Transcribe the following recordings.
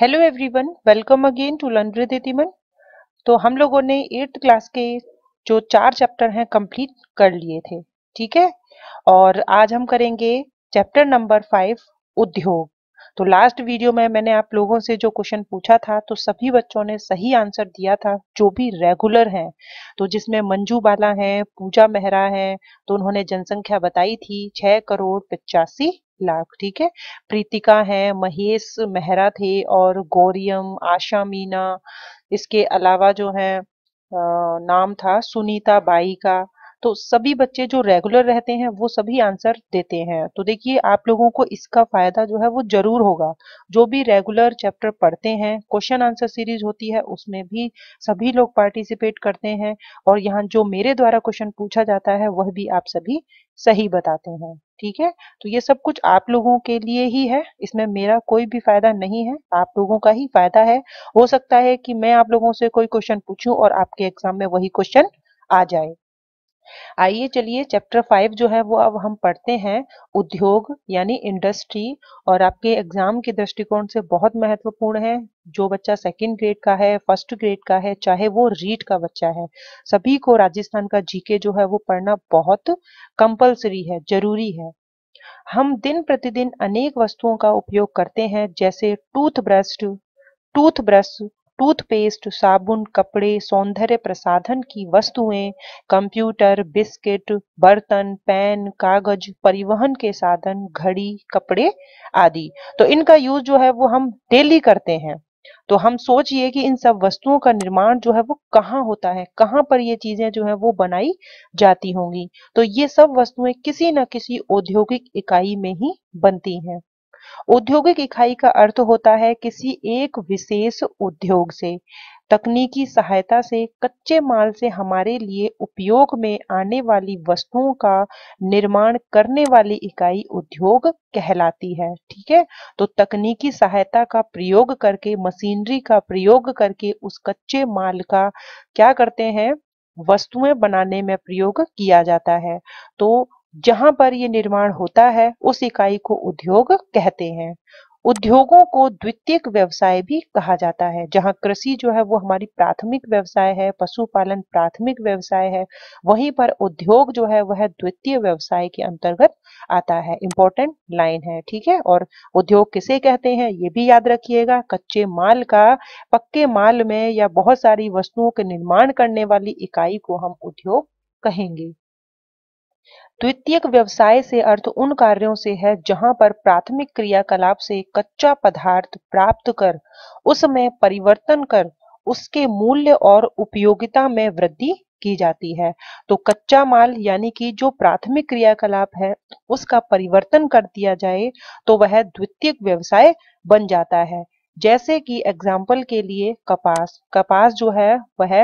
hello everyone welcome again to learn तो हम लोगों ने एट्थ क्लास के जो चार चैप्टर हैं कंप्लीट कर लिए थे ठीक है और आज हम करेंगे चैप्टर नंबर फाइव उद्योग तो लास्ट वीडियो में मैंने आप लोगों से जो क्वेश्चन पूछा था तो सभी बच्चों ने सही आंसर दिया था जो भी रेगुलर हैं तो जिसमें मंजू बाला है पूजा मेहरा है तो उन्होंने जनसंख्या बताई थी छह करोड़ पचासी लाख ठीक है प्रीतिका है महेश मेहरा थे और गौरियम आशा मीना इसके अलावा जो है नाम था सुनीता बाई का तो सभी बच्चे जो रेगुलर रहते हैं वो सभी आंसर देते हैं तो देखिए आप लोगों को इसका फायदा जो है वो जरूर होगा जो भी रेगुलर चैप्टर पढ़ते हैं क्वेश्चन आंसर सीरीज होती है उसमें भी सभी लोग पार्टिसिपेट करते हैं और यहाँ जो मेरे द्वारा क्वेश्चन पूछा जाता है वह भी आप सभी सही बताते हैं ठीक है तो ये सब कुछ आप लोगों के लिए ही है इसमें मेरा कोई भी फायदा नहीं है आप लोगों का ही फायदा है हो सकता है कि मैं आप लोगों से कोई क्वेश्चन पूछूं और आपके एग्जाम में वही क्वेश्चन आ जाए आइए चलिए चैप्टर फाइव जो है वो अब हम पढ़ते हैं उद्योग यानी इंडस्ट्री और आपके एग्जाम के दृष्टिकोण से बहुत महत्वपूर्ण है जो बच्चा सेकेंड ग्रेड का है फर्स्ट ग्रेड का है चाहे वो रीट का बच्चा है सभी को राजस्थान का जीके जो है वो पढ़ना बहुत कंपल्सरी है जरूरी है हम दिन प्रतिदिन अनेक वस्तुओं का उपयोग करते हैं जैसे टूथब्रश टूथब्रश टूथपेस्ट साबुन कपड़े सौंदर्य प्रसाधन की वस्तुएं कंप्यूटर बिस्किट बर्तन पेन कागज परिवहन के साधन घड़ी कपड़े आदि तो इनका यूज जो है वो हम डेली करते हैं तो हम सोचिए कि इन सब वस्तुओं का निर्माण जो है वो कहाँ होता है कहाँ पर ये चीजें जो है वो बनाई जाती होंगी तो ये सब वस्तुएं किसी न किसी औद्योगिक इकाई में ही बनती हैं औद्योगिक इकाई का अर्थ होता है किसी एक विशेष उद्योग से तकनीकी सहायता से कच्चे माल से हमारे लिए उपयोग में आने वाली वस्तुओं का निर्माण करने वाली इकाई उद्योग कहलाती है ठीक है तो तकनीकी सहायता का प्रयोग करके मशीनरी का प्रयोग करके उस कच्चे माल का क्या करते हैं वस्तुएं बनाने में प्रयोग किया जाता है तो जहां पर ये निर्माण होता है उस इकाई को उद्योग कहते हैं उद्योगों को द्वितीयक व्यवसाय भी कहा जाता है जहां कृषि जो है वो हमारी प्राथमिक व्यवसाय है पशुपालन प्राथमिक व्यवसाय है वहीं पर उद्योग जो है वह द्वितीय व्यवसाय के अंतर्गत आता है इंपॉर्टेंट लाइन है ठीक है और उद्योग किसे कहते हैं ये भी याद रखिएगा कच्चे माल का पक्के माल में या बहुत सारी वस्तुओं के निर्माण करने वाली इकाई को हम उद्योग कहेंगे द्वितीयक व्यवसाय से अर्थ उन कार्यों से है जहां पर प्राथमिक क्रियाकलाप से कच्चा पदार्थ प्राप्त कर उसमें परिवर्तन कर उसके मूल्य और उपयोगिता में वृद्धि की जाती है तो कच्चा माल यानी कि जो प्राथमिक क्रियाकलाप है उसका परिवर्तन कर दिया जाए तो वह द्वितीयक व्यवसाय बन जाता है जैसे कि एग्जाम्पल के लिए कपास कपास जो है वह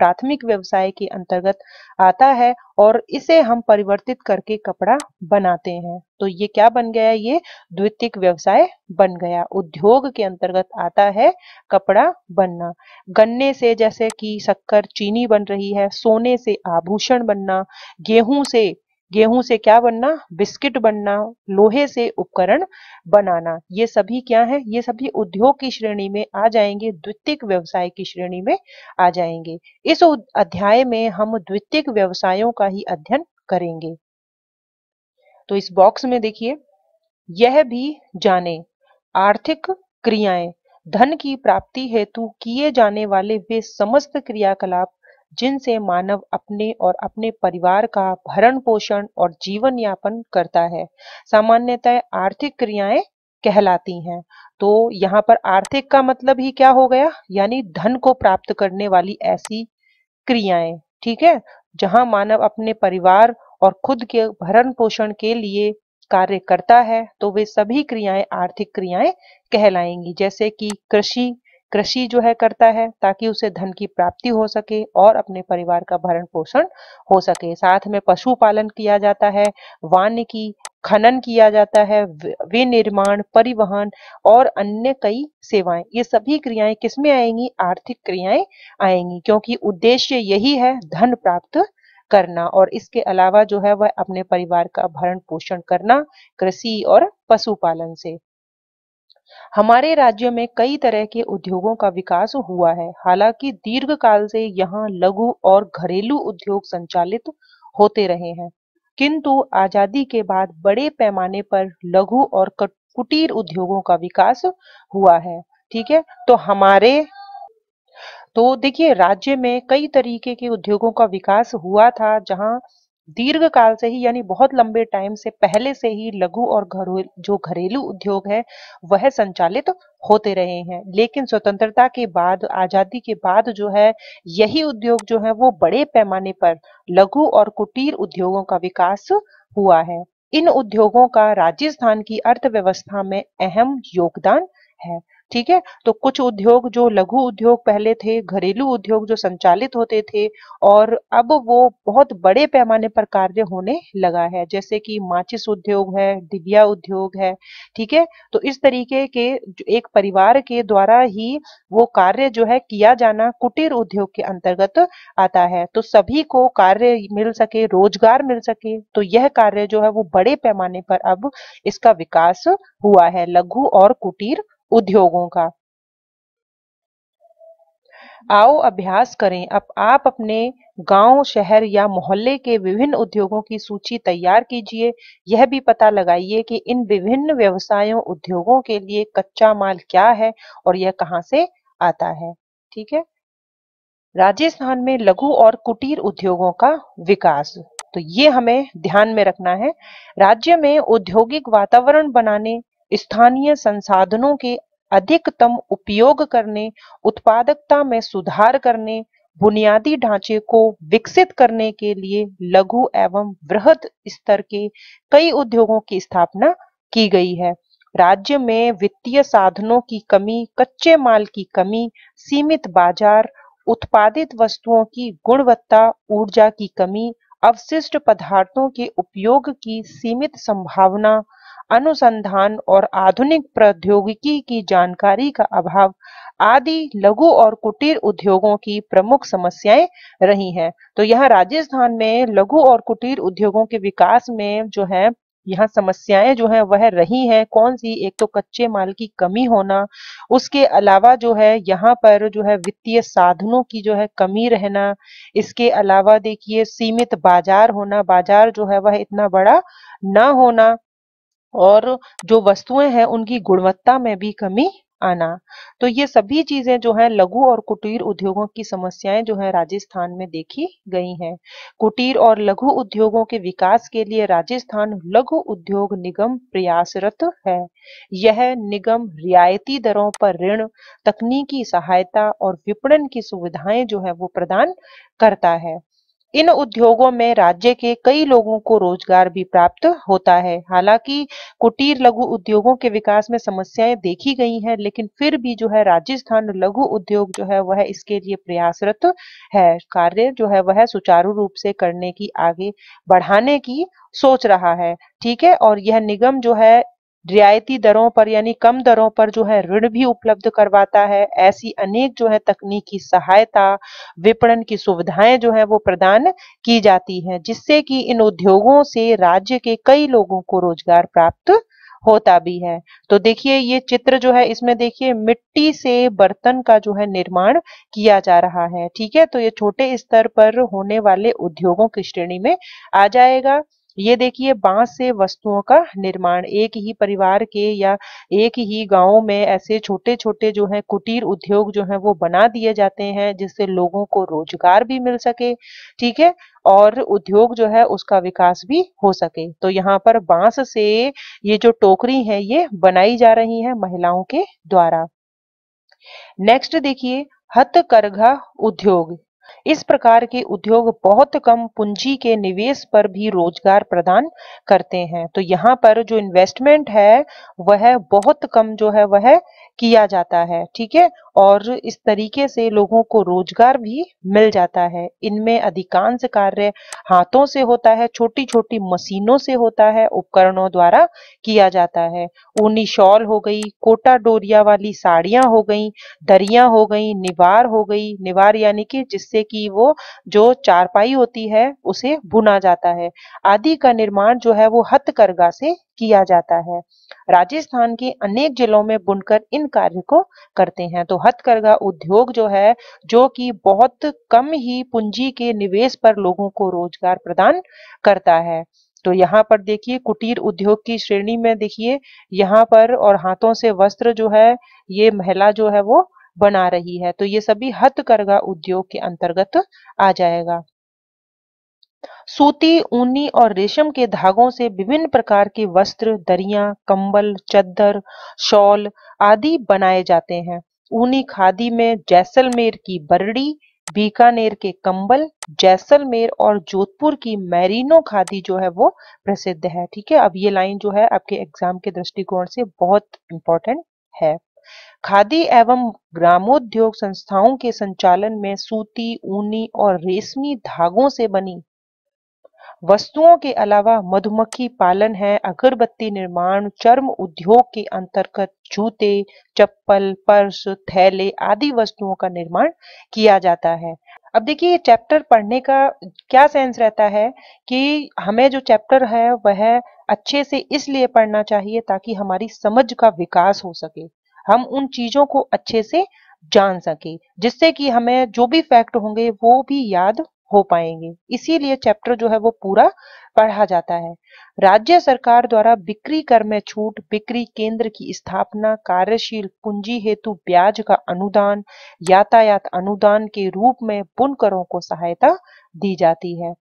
प्राथमिक व्यवसाय के अंतर्गत आता है और इसे हम परिवर्तित करके कपड़ा बनाते हैं तो ये क्या बन गया ये द्वितीय व्यवसाय बन गया उद्योग के अंतर्गत आता है कपड़ा बनना गन्ने से जैसे कि शक्कर चीनी बन रही है सोने से आभूषण बनना गेहूं से गेहूं से क्या बनना बिस्किट बनना लोहे से उपकरण बनाना ये सभी क्या है ये सभी उद्योग की श्रेणी में आ जाएंगे द्वितीय व्यवसाय की श्रेणी में आ जाएंगे इस अध्याय में हम द्वितीय व्यवसायों का ही अध्ययन करेंगे तो इस बॉक्स में देखिए यह भी जाने आर्थिक क्रियाएं धन की प्राप्ति हेतु किए जाने वाले वे समस्त क्रियाकलाप जिनसे मानव अपने और अपने परिवार का भरण पोषण और जीवन यापन करता है सामान्यतः आर्थिक क्रियाएं कहलाती हैं तो यहाँ पर आर्थिक का मतलब ही क्या हो गया यानी धन को प्राप्त करने वाली ऐसी क्रियाएं ठीक है जहां मानव अपने परिवार और खुद के भरण पोषण के लिए कार्य करता है तो वे सभी क्रियाएं आर्थिक क्रियाएं कहलाएंगी जैसे कि कृषि कृषि जो है करता है ताकि उसे धन की प्राप्ति हो सके और अपने परिवार का भरण पोषण हो सके साथ में पशुपालन किया जाता है वानिकी खनन किया जाता है विनिर्माण परिवहन और अन्य कई सेवाएं ये सभी क्रियाएं किसमें आएंगी आर्थिक क्रियाएं आएंगी क्योंकि उद्देश्य यही है धन प्राप्त करना और इसके अलावा जो है वह अपने परिवार का भरण पोषण करना कृषि और पशुपालन से हमारे राज्य में कई तरह के उद्योगों का विकास हुआ है हालांकि दीर्घकाल से यहाँ लघु और घरेलू उद्योग संचालित होते रहे हैं किंतु आजादी के बाद बड़े पैमाने पर लघु और कुटीर उद्योगों का विकास हुआ है ठीक है तो हमारे तो देखिए राज्य में कई तरीके के उद्योगों का विकास हुआ था जहाँ दीर्घ काल से ही यानी बहुत लंबे टाइम से पहले से ही लघु और घरो जो घरेलू उद्योग है वह संचालित तो होते रहे हैं लेकिन स्वतंत्रता के बाद आजादी के बाद जो है यही उद्योग जो है वो बड़े पैमाने पर लघु और कुटीर उद्योगों का विकास हुआ है इन उद्योगों का राजस्थान की अर्थव्यवस्था में अहम योगदान है ठीक है तो कुछ उद्योग जो लघु उद्योग पहले थे घरेलू उद्योग जो संचालित होते थे और अब वो बहुत बड़े पैमाने पर कार्य होने लगा है जैसे कि माचिस उद्योग है डिबिया उद्योग है ठीक है तो इस तरीके के एक परिवार के द्वारा ही वो कार्य जो है किया जाना कुटीर उद्योग के अंतर्गत आता है तो सभी को कार्य मिल सके रोजगार मिल सके तो यह कार्य जो है वो बड़े पैमाने पर अब इसका विकास हुआ है लघु और कुटीर उद्योगों का आओ अभ्यास करें अब आप अपने गांव, शहर या मोहल्ले के विभिन्न उद्योगों की सूची तैयार कीजिए यह भी पता लगाइए कि इन विभिन्न व्यवसायों उद्योगों के लिए कच्चा माल क्या है और यह कहाँ से आता है ठीक है राजस्थान में लघु और कुटीर उद्योगों का विकास तो ये हमें ध्यान में रखना है राज्य में औद्योगिक वातावरण बनाने स्थानीय संसाधनों के अधिकतम उपयोग करने उत्पादकता में सुधार करने बुनियादी ढांचे को विकसित करने के लिए लघु एवं वृहद स्तर के कई उद्योगों की स्थापना की गई है राज्य में वित्तीय साधनों की कमी कच्चे माल की कमी सीमित बाजार उत्पादित वस्तुओं की गुणवत्ता ऊर्जा की कमी अवशिष्ट पदार्थों के उपयोग की सीमित संभावना अनुसंधान और आधुनिक प्रौद्योगिकी की जानकारी का अभाव आदि लघु और कुटीर उद्योगों की प्रमुख समस्याएं रही हैं तो यहाँ राजस्थान में लघु और कुटीर उद्योगों के विकास में जो है यहाँ समस्याएं जो है वह रही हैं कौन सी एक तो कच्चे माल की कमी होना उसके अलावा जो है यहाँ पर जो है वित्तीय साधनों की जो है कमी रहना इसके अलावा देखिए सीमित बाजार होना बाजार जो है वह इतना बड़ा ना होना और जो वस्तुएं हैं उनकी गुणवत्ता में भी कमी आना तो ये सभी चीजें जो है लघु और कुटीर उद्योगों की समस्याएं जो है राजस्थान में देखी गई हैं कुटीर और लघु उद्योगों के विकास के लिए राजस्थान लघु उद्योग निगम प्रयासरत है यह निगम रियायती दरों पर ऋण तकनीकी सहायता और विपणन की सुविधाएं जो है वो प्रदान करता है इन उद्योगों में राज्य के कई लोगों को रोजगार भी प्राप्त होता है हालांकि कुटीर लघु उद्योगों के विकास में समस्याएं देखी गई हैं लेकिन फिर भी जो है राजस्थान लघु उद्योग जो है वह इसके लिए प्रयासरत है कार्य जो है वह सुचारू रूप से करने की आगे बढ़ाने की सोच रहा है ठीक है और यह निगम जो है रियायती दरों पर यानी कम दरों पर जो है ऋण भी उपलब्ध करवाता है ऐसी अनेक जो है तकनीकी सहायता विपणन की सुविधाएं जो है वो प्रदान की जाती हैं जिससे कि इन उद्योगों से राज्य के कई लोगों को रोजगार प्राप्त होता भी है तो देखिए ये चित्र जो है इसमें देखिए मिट्टी से बर्तन का जो है निर्माण किया जा रहा है ठीक है तो ये छोटे स्तर पर होने वाले उद्योगों की श्रेणी में आ जाएगा ये देखिए बांस से वस्तुओं का निर्माण एक ही परिवार के या एक ही गांव में ऐसे छोटे छोटे जो है कुटीर उद्योग जो है वो बना दिए जाते हैं जिससे लोगों को रोजगार भी मिल सके ठीक है और उद्योग जो है उसका विकास भी हो सके तो यहाँ पर बांस से ये जो टोकरी है ये बनाई जा रही है महिलाओं के द्वारा नेक्स्ट देखिए हथकरघा उद्योग इस प्रकार के उद्योग बहुत कम पूंजी के निवेश पर भी रोजगार प्रदान करते हैं तो यहाँ पर जो इन्वेस्टमेंट है वह बहुत कम जो है वह किया जाता है ठीक है और इस तरीके से लोगों को रोजगार भी मिल जाता है इनमें अधिकांश कार्य हाथों से होता है छोटी छोटी मशीनों से होता है उपकरणों द्वारा किया जाता है ऊनी शॉल हो गई कोटा डोरिया वाली साड़ियां हो गई दरिया हो गई निवार हो गई निवार यानी कि जिससे कि वो जो चारपाई होती है उसे बुना जाता है आदि का निर्माण जो है वो हथकरघा से किया जाता है राजस्थान के अनेक जिलों में बुनकर इन कार्य को करते हैं तो हथकरघा उद्योग जो है जो कि बहुत कम ही पूंजी के निवेश पर लोगों को रोजगार प्रदान करता है तो यहाँ पर देखिए कुटीर उद्योग की श्रेणी में देखिए यहाँ पर और हाथों से वस्त्र जो है ये महिला जो है वो बना रही है तो ये सभी हथकरघा उद्योग के अंतर्गत आ जाएगा सूती ऊनी और रेशम के धागों से विभिन्न प्रकार के वस्त्र दरिया कंबल चद्दर शॉल आदि बनाए जाते हैं ऊनी खादी में जैसलमेर की बरड़ी बीकानेर के कंबल जैसलमेर और जोधपुर की मैरिनो खादी जो है वो प्रसिद्ध है ठीक है अब ये लाइन जो है आपके एग्जाम के दृष्टिकोण से बहुत इंपॉर्टेंट है खादी एवं ग्रामोद्योग संस्थाओं के संचालन में सूती ऊनी और रेशमी धागों से बनी वस्तुओं के अलावा मधुमक्खी पालन है अगरबत्ती निर्माण चर्म उद्योग के अंतर्गत जूते चप्पल पर्स थैले आदि वस्तुओं का निर्माण किया जाता है अब देखिए ये चैप्टर पढ़ने का क्या सेंस रहता है कि हमें जो चैप्टर है वह अच्छे से इसलिए पढ़ना चाहिए ताकि हमारी समझ का विकास हो सके हम उन चीजों को अच्छे से जान सके जिससे कि हमें जो भी फैक्ट होंगे वो भी याद हो पाएंगे इसीलिए चैप्टर जो है वो पूरा पढ़ा जाता है राज्य सरकार द्वारा बिक्री कर में छूट बिक्री केंद्र की स्थापना कार्यशील पूंजी हेतु ब्याज का अनुदान यातायात अनुदान के रूप में बुनकरों को सहायता दी जाती है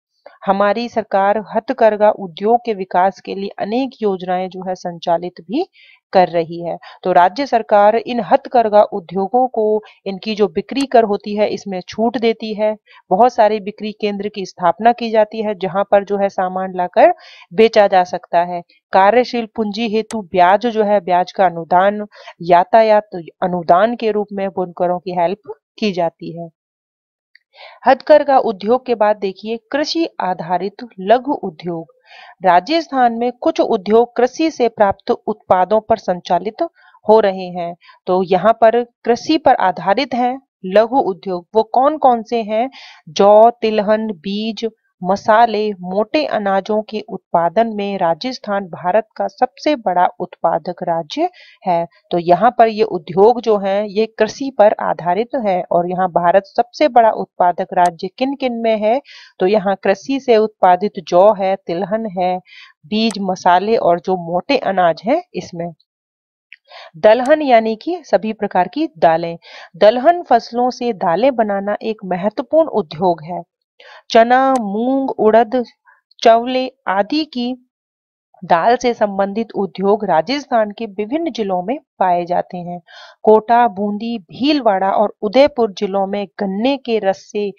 हमारी सरकार हथकरघा उद्योग के विकास के लिए अनेक योजनाएं जो है संचालित भी कर रही है तो राज्य सरकार इन हथकरघा उद्योगों को इनकी जो बिक्री कर होती है इसमें छूट देती है बहुत सारे बिक्री केंद्र की स्थापना की जाती है जहां पर जो है सामान लाकर बेचा जा सकता है कार्यशील पूंजी हेतु ब्याज जो है ब्याज का अनुदान यातायात अनुदान के रूप में बुनकरों की हेल्प की जाती है हथकरघा उद्योग के बाद देखिए कृषि आधारित लघु उद्योग राजस्थान में कुछ उद्योग कृषि से प्राप्त उत्पादों पर संचालित हो रहे हैं तो यहाँ पर कृषि पर आधारित है लघु उद्योग वो कौन कौन से हैं जौ तिलहन बीज मसाले मोटे अनाजों के उत्पादन में राजस्थान भारत का सबसे बड़ा उत्पादक राज्य है तो यहाँ पर ये उद्योग जो है ये कृषि पर आधारित है और यहाँ भारत सबसे बड़ा उत्पादक राज्य किन किन में है तो यहाँ कृषि से उत्पादित जौ है तिलहन है बीज मसाले और जो मोटे अनाज है इसमें दलहन यानी कि सभी प्रकार की दालें दलहन फसलों से दालें बनाना एक महत्वपूर्ण उद्योग है चना मूंग उड़द चवले आदि की दाल से संबंधित उद्योग राजस्थान के विभिन्न जिलों में पाए जाते हैं कोटा बूंदी भीलवाड़ा और उदयपुर जिलों में गन्ने के रस से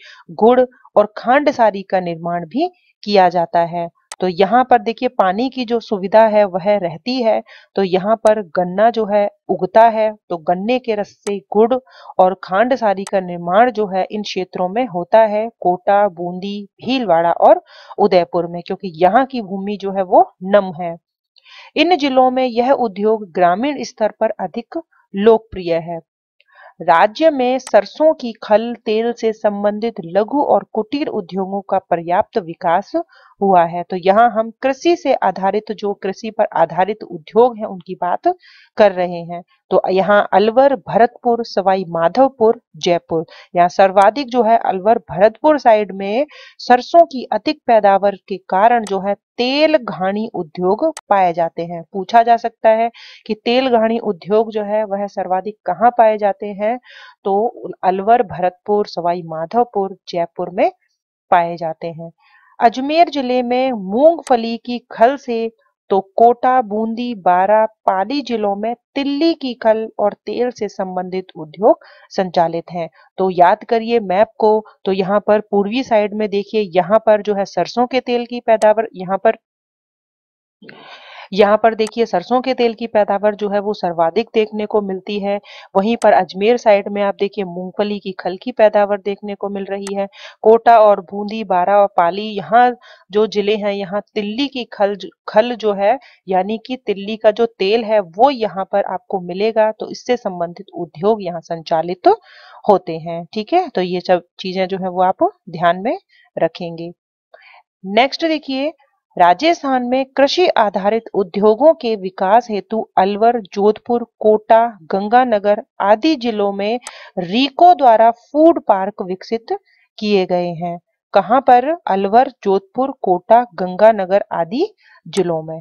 गुड़ और खांडसारी का निर्माण भी किया जाता है तो यहाँ पर देखिए पानी की जो सुविधा है वह रहती है तो यहाँ पर गन्ना जो है उगता है तो गन्ने के रस से गुड़ और खांड सारी का निर्माण जो है इन क्षेत्रों में होता है कोटा बूंदी भीलवाड़ा और उदयपुर में क्योंकि यहाँ की भूमि जो है वो नम है इन जिलों में यह उद्योग ग्रामीण स्तर पर अधिक लोकप्रिय है राज्य में सरसों की खल तेल से संबंधित लघु और कुटीर उद्योगों का पर्याप्त विकास हुआ है तो यहाँ हम कृषि से आधारित जो कृषि पर आधारित उद्योग हैं उनकी बात कर रहे हैं तो यहाँ अलवर भरतपुर सवाई माधवपुर जयपुर यहाँ सर्वाधिक जो है अलवर भरतपुर साइड में सरसों की अधिक पैदावार के कारण जो है तेल घाणी उद्योग पाए जाते हैं पूछा जा सकता है कि तेल घाणी उद्योग जो है वह सर्वाधिक कहाँ पाए जाते हैं तो अलवर भरतपुर सवाई माधवपुर जयपुर में पाए जाते हैं अजमेर जिले में मूंगफली की खल से तो कोटा बूंदी बारा पाली जिलों में तिल्ली की खल और तेल से संबंधित उद्योग संचालित हैं तो याद करिए मैप को तो यहाँ पर पूर्वी साइड में देखिए यहाँ पर जो है सरसों के तेल की पैदावार यहाँ पर यहाँ पर देखिए सरसों के तेल की पैदावार जो है वो सर्वाधिक देखने को मिलती है वहीं पर अजमेर साइड में आप देखिए मूंगफली की खल की पैदावार देखने को मिल रही है कोटा और बूंदी बारा और पाली यहाँ जो जिले हैं यहाँ तिल्ली की खल खल जो है यानी कि तिल्ली का जो तेल है वो यहाँ पर आपको मिलेगा तो इससे संबंधित उद्योग यहाँ संचालित तो होते हैं ठीक है तो ये सब चीजें जो है वो आप ध्यान में रखेंगे नेक्स्ट देखिए राजस्थान में कृषि आधारित उद्योगों के विकास हेतु अलवर जोधपुर कोटा गंगानगर आदि जिलों में रीको द्वारा फूड पार्क विकसित किए गए हैं कहां पर अलवर जोधपुर कोटा गंगानगर आदि जिलों में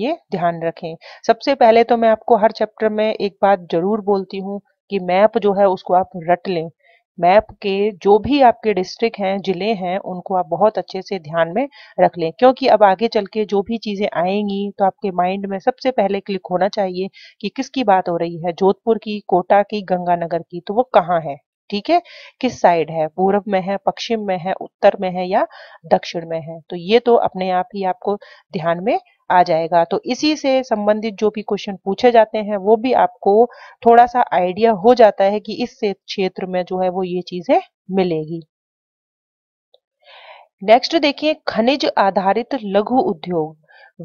ये ध्यान रखें सबसे पहले तो मैं आपको हर चैप्टर में एक बात जरूर बोलती हूँ कि मैप जो है उसको आप रट लें मैप के जो भी आपके डिस्ट्रिक्ट हैं ज़िले हैं उनको आप बहुत अच्छे से ध्यान में रख लें क्योंकि अब आगे चल के जो भी चीज़ें आएंगी तो आपके माइंड में सबसे पहले क्लिक होना चाहिए कि किसकी बात हो रही है जोधपुर की कोटा की गंगानगर की तो वो कहाँ है ठीक है किस साइड है पूर्व में है पश्चिम में है उत्तर में है या दक्षिण में है तो ये तो अपने आप ही आपको ध्यान में आ जाएगा तो इसी से संबंधित जो भी क्वेश्चन पूछे जाते हैं वो भी आपको थोड़ा सा आइडिया हो जाता है कि इस क्षेत्र में जो है वो ये चीजें मिलेगी नेक्स्ट देखिए खनिज आधारित लघु उद्योग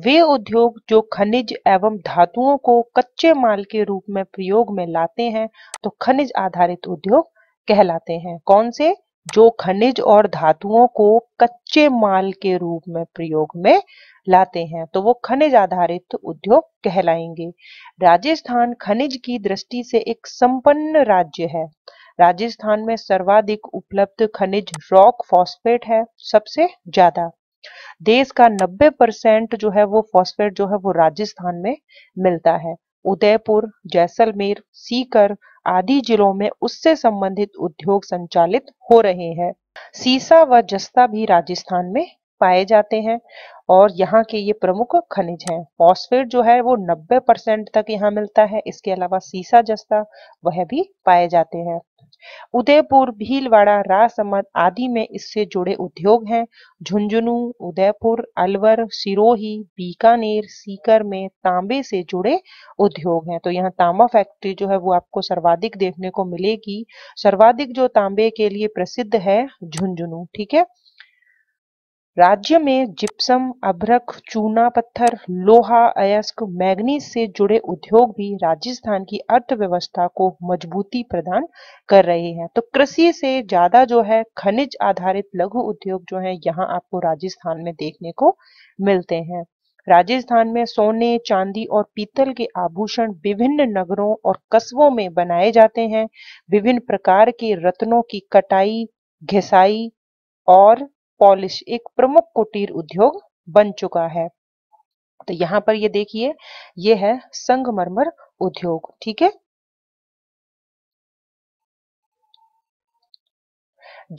वे उद्योग जो खनिज एवं धातुओं को कच्चे माल के रूप में प्रयोग में लाते हैं तो खनिज आधारित उद्योग कहलाते हैं कौन से जो खनिज और धातुओं को कच्चे माल के रूप में प्रयोग में लाते हैं तो वो खनिज आधारित उद्योग कहलाएंगे राजस्थान खनिज की दृष्टि से एक संपन्न राज्य है राजस्थान में सर्वाधिक उपलब्ध खनिज रॉक फॉस्फेट है सबसे ज्यादा देश का 90 परसेंट जो है वो फॉस्फेट जो है वो राजस्थान में मिलता है उदयपुर जैसलमेर सीकर आदि जिलों में उससे संबंधित उद्योग संचालित हो रहे हैं सीसा व जस्ता भी राजस्थान में पाए जाते हैं और यहाँ के ये प्रमुख खनिज हैं फॉस्फेट जो है वो 90 परसेंट तक यहाँ मिलता है इसके अलावा सीसा जस्ता वह भी पाए जाते हैं उदयपुर भीलवाड़ा राजसमंद आदि में इससे जुड़े उद्योग हैं झुंझुनू उदयपुर अलवर सिरोही बीकानेर सीकर में तांबे से जुड़े उद्योग हैं तो यहाँ तांबा फैक्ट्री जो है वो आपको सर्वाधिक देखने को मिलेगी सर्वाधिक जो तांबे के लिए प्रसिद्ध है झुंझुनू ठीक है राज्य में जिप्सम अभ्रक चूना पत्थर लोहा अयस्क मैग्नीज से जुड़े उद्योग भी राजस्थान की अर्थव्यवस्था को मजबूती प्रदान कर रहे हैं तो कृषि से ज्यादा जो है खनिज आधारित लघु उद्योग जो है यहाँ आपको राजस्थान में देखने को मिलते हैं राजस्थान में सोने चांदी और पीतल के आभूषण विभिन्न नगरों और कस्बों में बनाए जाते हैं विभिन्न प्रकार के रत्नों की कटाई घिसाई और पॉलिश एक प्रमुख कुटीर उद्योग बन चुका है तो यहां पर ये देखिए ये है संगमरमर उद्योग ठीक है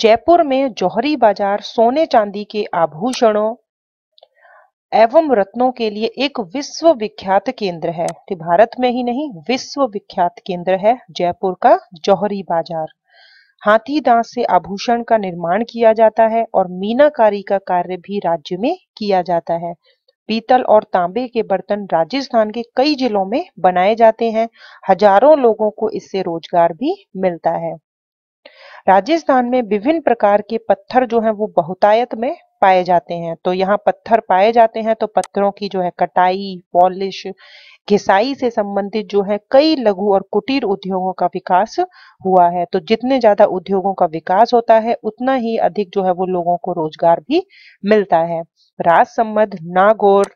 जयपुर में जौहरी बाजार सोने चांदी के आभूषणों एवं रत्नों के लिए एक विश्व विख्यात केंद्र है तो भारत में ही नहीं विश्व विख्यात केंद्र है जयपुर का जौहरी बाजार हाथी दांत से आभूषण का निर्माण किया जाता है और मीनाकारी का कार्य भी राज्य में किया जाता है पीतल और तांबे के बर्तन राजस्थान के कई जिलों में बनाए जाते हैं हजारों लोगों को इससे रोजगार भी मिलता है राजस्थान में विभिन्न प्रकार के पत्थर जो हैं वो बहुतायत में पाए जाते हैं तो यहाँ पत्थर पाए जाते हैं तो पत्थरों की जो है कटाई पॉलिश घिसाई से संबंधित जो है कई लघु और कुटीर उद्योगों का विकास हुआ है तो जितने ज्यादा उद्योगों का विकास होता है उतना ही अधिक जो है वो लोगों को रोजगार भी मिलता है राजसम्मद नागौर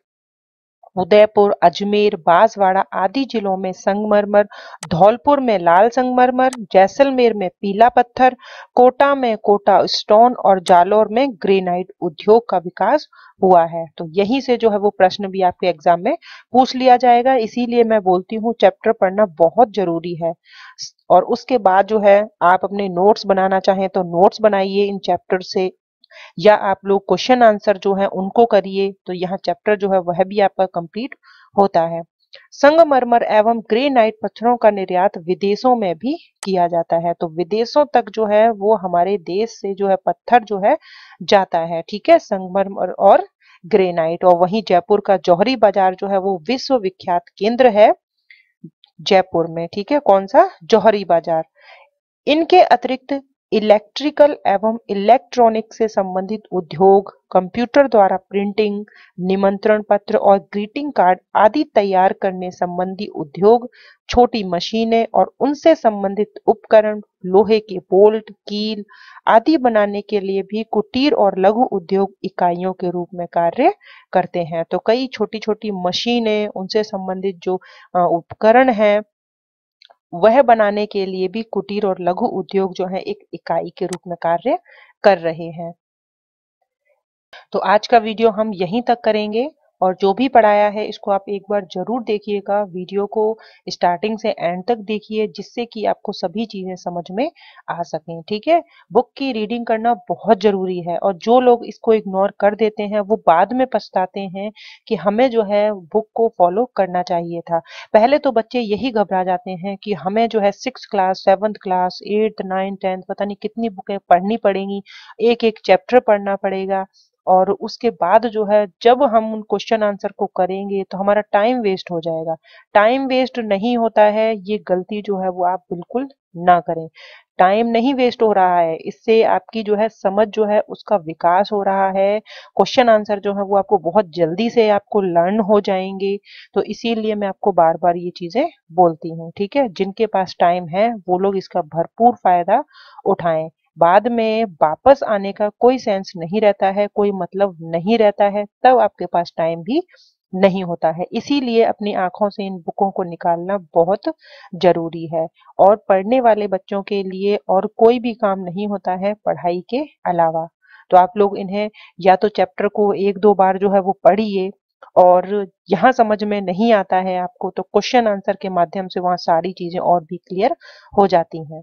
उदयपुर अजमेर बांसवाड़ा आदि जिलों में संगमरमर धौलपुर में लाल संगमरमर जैसलमेर में पीला पत्थर कोटा में कोटा स्टोन और जालौर में ग्रेनाइट उद्योग का विकास हुआ है तो यहीं से जो है वो प्रश्न भी आपके एग्जाम में पूछ लिया जाएगा इसीलिए मैं बोलती हूँ चैप्टर पढ़ना बहुत जरूरी है और उसके बाद जो है आप अपने नोट्स बनाना चाहें तो नोट्स बनाइए इन चैप्टर से या आप लोग क्वेश्चन आंसर जो है उनको करिए तो यहाँ चैप्टर जो है वह भी आपका कंप्लीट होता है संगमरमर एवं ग्रेनाइट पत्थरों का निर्यात विदेशों में भी किया जाता है तो विदेशों तक जो है वो हमारे देश से जो है पत्थर जो है जाता है ठीक है संगमरमर और ग्रेनाइट और वहीं जयपुर का जौहरी बाजार जो है वो विश्व विख्यात केंद्र है जयपुर में ठीक है कौन सा जौहरी बाजार इनके अतिरिक्त इलेक्ट्रिकल एवं इलेक्ट्रॉनिक से संबंधित उद्योग कंप्यूटर द्वारा प्रिंटिंग निमंत्रण पत्र और ग्रीटिंग कार्ड आदि तैयार करने संबंधी उद्योग छोटी मशीनें और उनसे संबंधित उपकरण लोहे के बोल्ट कील आदि बनाने के लिए भी कुटीर और लघु उद्योग इकाइयों के रूप में कार्य करते हैं तो कई छोटी छोटी मशीनें उनसे संबंधित जो उपकरण है वह बनाने के लिए भी कुटीर और लघु उद्योग जो है एक इकाई के रूप में कार्य कर रहे हैं तो आज का वीडियो हम यहीं तक करेंगे और जो भी पढ़ाया है इसको आप एक बार जरूर देखिएगा वीडियो को स्टार्टिंग से एंड तक देखिए जिससे कि आपको सभी चीज़ें समझ में आ सकें ठीक है बुक की रीडिंग करना बहुत ज़रूरी है और जो लोग इसको इग्नोर कर देते हैं वो बाद में पछताते हैं कि हमें जो है बुक को फॉलो करना चाहिए था पहले तो बच्चे यही घबरा जाते हैं कि हमें जो है six class seventh class eighth ninth tenth पता नहीं कितनी बुकें पढ़नी पड़ेंगी एक एक चैप्टर पढ़ना पड़ेगा और उसके बाद जो है जब हम उन क्वेश्चन आंसर को करेंगे तो हमारा टाइम वेस्ट हो जाएगा टाइम वेस्ट नहीं होता है ये गलती जो है वो आप बिल्कुल ना करें टाइम नहीं वेस्ट हो रहा है इससे आपकी जो है समझ जो है उसका विकास हो रहा है क्वेश्चन आंसर जो है वो आपको बहुत जल्दी से आपको लर्न हो जाएंगे तो इसीलिए मैं आपको बार बार ये चीजें बोलती हूँ ठीक है जिनके पास टाइम है वो लोग इसका भरपूर फायदा उठाएं बाद में वापस आने का कोई सेंस नहीं रहता है कोई मतलब नहीं रहता है तब आपके पास टाइम भी नहीं होता है इसीलिए अपनी आंखों से इन बुकों को निकालना बहुत जरूरी है और पढ़ने वाले बच्चों के लिए और कोई भी काम नहीं होता है पढ़ाई के अलावा तो आप लोग इन्हें या तो चैप्टर को एक दो बार जो है वो पढ़िए और यहाँ समझ में नहीं आता है आपको तो क्वेश्चन आंसर के माध्यम से वहाँ सारी चीजें और भी क्लियर हो जाती हैं